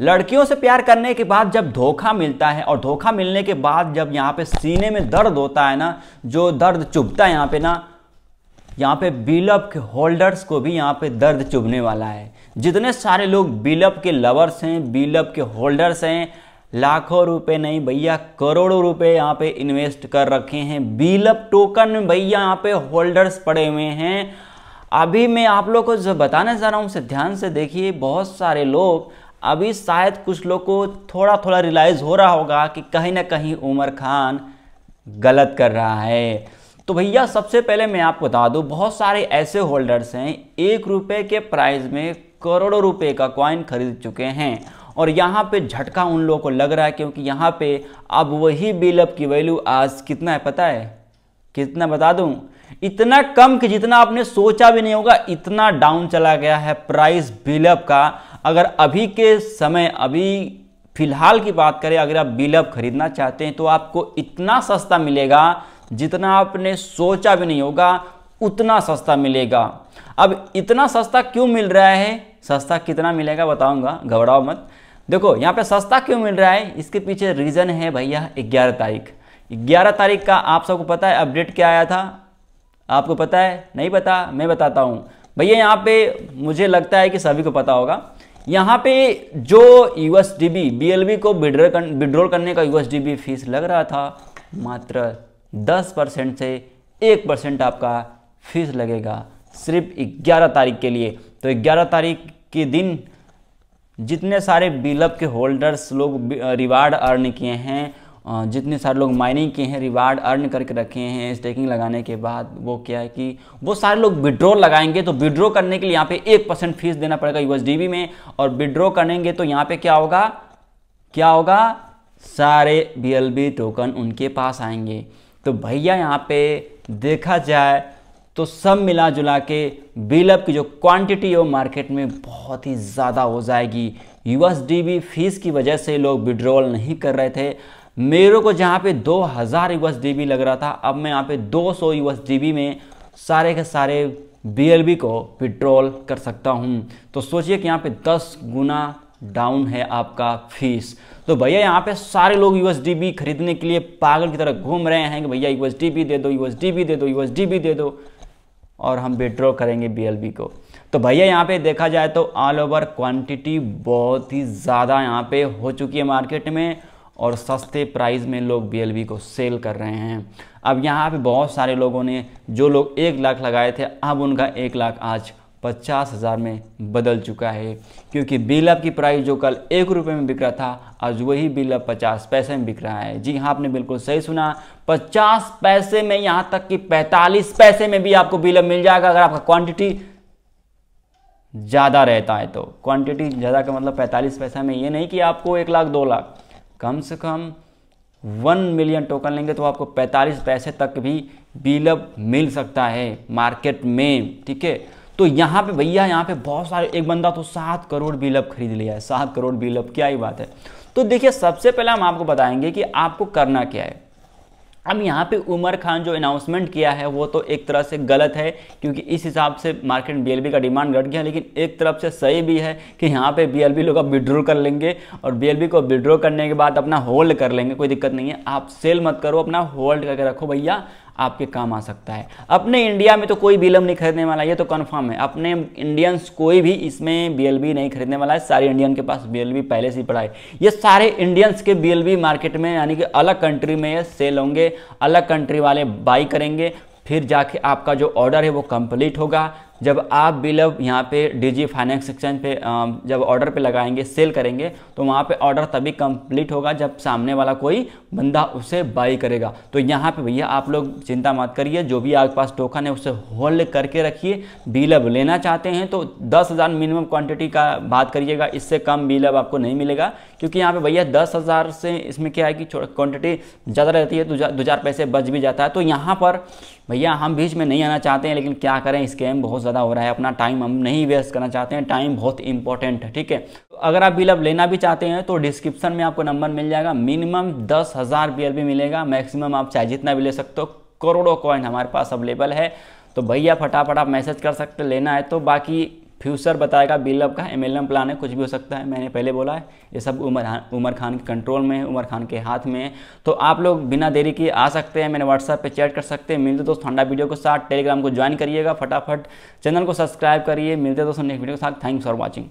लड़कियों से प्यार करने के बाद जब धोखा मिलता है और धोखा मिलने के बाद जब यहाँ पे सीने में दर्द होता है ना जो दर्द चुभता है यहाँ पे ना यहाँ पे बिलप के होल्डर्स को भी यहाँ पे दर्द चुभने वाला है जितने सारे लोग बिलप के लवर्स हैं बिलप के होल्डर्स हैं लाखों रुपए नहीं भैया करोड़ों रुपए यहाँ पे इन्वेस्ट कर रखे हैं बिलप टोकन में भैया यहाँ पे होल्डर्स पड़े हुए हैं अभी मैं आप लोग को जो बताने जा रहा हूँ उसे ध्यान से देखिए बहुत सारे लोग अभी शायद कुछ लोग को थोड़ा थोड़ा रियलाइज़ हो रहा होगा कि कहीं ना कहीं उमर खान गलत कर रहा है तो भैया सबसे पहले मैं आपको बता दूं बहुत सारे ऐसे होल्डर्स हैं एक रुपये के प्राइस में करोड़ों रुपए का कॉइन खरीद चुके हैं और यहाँ पे झटका उन लोगों को लग रहा है क्योंकि यहाँ पे अब वही बिलअप की वैल्यू आज कितना है पता है कितना बता दूँ इतना कम कि जितना आपने सोचा भी नहीं होगा इतना डाउन चला गया है प्राइस बिलअप का अगर अभी के समय अभी फिलहाल की बात करें अगर आप बिलअप खरीदना चाहते हैं तो आपको इतना सस्ता मिलेगा जितना आपने सोचा भी नहीं होगा उतना सस्ता मिलेगा अब इतना सस्ता क्यों मिल रहा है सस्ता कितना मिलेगा बताऊंगा घबराओ मत देखो यहाँ पे सस्ता क्यों मिल रहा है इसके पीछे रीज़न है भैया ग्यारह तारीख ग्यारह तारीख का आप सबको पता है अपडेट क्या आया था आपको पता है नहीं पता मैं बताता हूँ भैया यहाँ पे मुझे लगता है कि सभी को पता होगा यहाँ पे जो यूएसडीबी बीएलबी को विड्रॉल करने का यूएसडीबी फीस लग रहा था मात्र 10 परसेंट से 1 परसेंट आपका फीस लगेगा सिर्फ 11 तारीख के लिए तो 11 तारीख के दिन जितने सारे बिलअप के होल्डर्स लोग रिवार्ड uh, अर्न किए हैं जितने सारे लोग माइनिंग किए हैं रिवार्ड अर्न करके रखे हैं स्टेकिंग लगाने के बाद वो क्या है कि वो सारे लोग विड्रॉ लगाएंगे तो विड्रॉ करने के लिए यहाँ पे एक परसेंट फीस देना पड़ेगा यूएसडीबी में और विड्रॉ करेंगे तो यहाँ पे क्या होगा क्या होगा सारे बी टोकन उनके पास आएंगे तो भैया यहाँ पे देखा जाए तो सब मिला जुला के बिलअप की जो क्वांटिटी है वो मार्केट में बहुत ही ज़्यादा हो जाएगी यूएसडीबी फीस की वजह से लोग विड्रॉल नहीं कर रहे थे मेरे को जहाँ पे 2000 हज़ार यूएस लग रहा था अब मैं यहाँ पे 200 सौ यूएस में सारे के सारे बी को विड्रॉल कर सकता हूँ तो सोचिए कि यहाँ पे 10 गुना डाउन है आपका फीस तो भैया यहाँ पे सारे लोग बी खरीदने के लिए पागल की तरह घूम रहे हैं कि भैया बी दे दो बी दे दो बी दे दो और हम विड्रॉ करेंगे बी को तो भैया यहाँ पे देखा जाए तो ऑल ओवर क्वांटिटी बहुत ही ज़्यादा यहाँ पे हो चुकी है मार्केट में और सस्ते प्राइस में लोग बी को सेल कर रहे हैं अब यहाँ पे बहुत सारे लोगों ने जो लोग एक लाख लगाए थे अब उनका एक लाख आज पचास हज़ार में बदल चुका है क्योंकि बिलअप की प्राइस जो कल एक रुपये में बिक रहा था आज वही बिलअप पचास पैसे में बिक रहा है जी हाँ आपने बिल्कुल सही सुना पचास पैसे में यहाँ तक कि पैंतालीस पैसे में भी आपको बिलअप मिल जाएगा अगर आपका क्वांटिटी ज़्यादा रहता है तो क्वांटिटी ज़्यादा का मतलब पैंतालीस पैसा में ये नहीं कि आपको एक लाख दो लाख कम से कम वन मिलियन टोकन लेंगे तो आपको पैंतालीस पैसे तक भी बिलअप मिल सकता है मार्केट में ठीक है तो यहाँ पे भैया यहाँ पे बहुत सारे एक बंदा तो सात करोड़ बिलअप खरीद लिया है सात करोड़ बिलअप क्या ही बात है तो देखिए सबसे पहले हम आपको बताएंगे कि आपको करना क्या है अब यहाँ पे उमर खान जो अनाउंसमेंट किया है वो तो एक तरह से गलत है क्योंकि इस हिसाब से मार्केट बीएलबी का डिमांड घट गया लेकिन एक तरफ से सही भी है कि यहाँ पे बीएलबी लोग अब विड्रॉ कर लेंगे और बीएलबी को विड्रॉ करने के बाद अपना होल्ड कर लेंगे कोई दिक्कत नहीं है आप सेल मत करो अपना होल्ड करके रखो भैया आपके काम आ सकता है अपने इंडिया में तो कोई बी नहीं खरीदने वाला ये तो कन्फर्म है अपने इंडियंस कोई भी इसमें बी नहीं खरीदने वाला है सारे इंडियन के पास बी पहले से ही पड़ा है ये सारे इंडियंस के बी मार्केट में यानी कि अलग कंट्री में सेल होंगे अलग कंट्री वाले बाई करेंगे फिर जाके आपका जो ऑर्डर है वो कंप्लीट होगा जब आप बिलव यहाँ पे डीजी फाइनेंस एक्सचेंज पे जब ऑर्डर पे लगाएंगे सेल करेंगे तो वहाँ पे ऑर्डर तभी कंप्लीट होगा जब सामने वाला कोई बंदा उसे बाई करेगा तो यहाँ पे भैया आप लोग चिंता मत करिए जो भी आपके पास टोकन है उसे होल्ड करके रखिए बिलव लेना चाहते हैं तो दस हज़ार मिनिमम क्वान्टिटी का बात करिएगा इससे कम बिलव आपको नहीं मिलेगा क्योंकि यहाँ पर भैया दस हज़ार से इसमें क्या है कि क्वान्टिटी ज़्यादा रहती है तो दो हज़ार पैसे बच भी जाता है तो यहाँ पर भैया हम बीच में नहीं आना चाहते हैं लेकिन क्या करें स्कैम बहुत ज़्यादा हो रहा है अपना टाइम हम नहीं वेस्ट करना चाहते हैं टाइम बहुत इंपॉर्टेंट है ठीक है तो अगर आप बिल अब लेना भी चाहते हैं तो डिस्क्रिप्शन में आपको नंबर मिल जाएगा मिनिमम दस हज़ार मिलेगा मैक्सिमम आप चाहे जितना भी ले सकते हो करोड़ों कॉइन हमारे पास अवेलेबल है तो भैया फटाफट आप मैसेज कर सकते लेना है तो बाकी फ्यूचर बताएगा बिल्डअप का एम एल प्लान है कुछ भी हो सकता है मैंने पहले बोला है ये सब उमर उमर खान के कंट्रोल में है उमर खान के हाथ में है तो आप लोग बिना देरी के आ सकते हैं मैंने व्हाट्सएप पे चैट कर सकते हैं मिलते दोस्तों ठंडा वीडियो के साथ टेलीग्राम को ज्वाइन करिएगा फटाफट चैनल को सब्सक्राइब करिए मिलते दोस्तों नेक्स्ट वीडियो के साथ थैंक्स फॉर वॉचिंग